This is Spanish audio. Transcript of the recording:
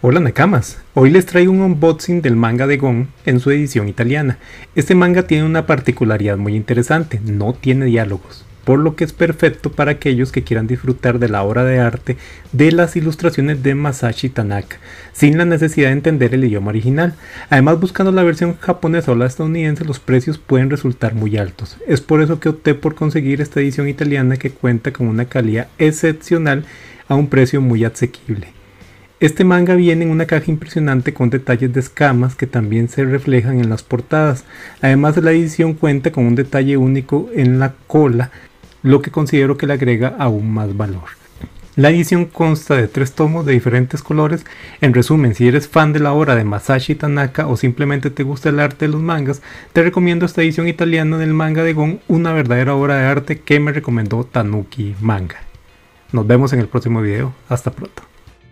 Hola Nakamas, hoy les traigo un unboxing del manga de Gon en su edición italiana. Este manga tiene una particularidad muy interesante, no tiene diálogos, por lo que es perfecto para aquellos que quieran disfrutar de la obra de arte de las ilustraciones de Masashi Tanaka, sin la necesidad de entender el idioma original. Además, buscando la versión japonesa o la estadounidense, los precios pueden resultar muy altos. Es por eso que opté por conseguir esta edición italiana que cuenta con una calidad excepcional a un precio muy asequible. Este manga viene en una caja impresionante con detalles de escamas que también se reflejan en las portadas. Además de la edición cuenta con un detalle único en la cola, lo que considero que le agrega aún más valor. La edición consta de tres tomos de diferentes colores. En resumen, si eres fan de la obra de Masashi Tanaka o simplemente te gusta el arte de los mangas, te recomiendo esta edición italiana del manga de Gon, una verdadera obra de arte que me recomendó Tanuki Manga. Nos vemos en el próximo video. Hasta pronto.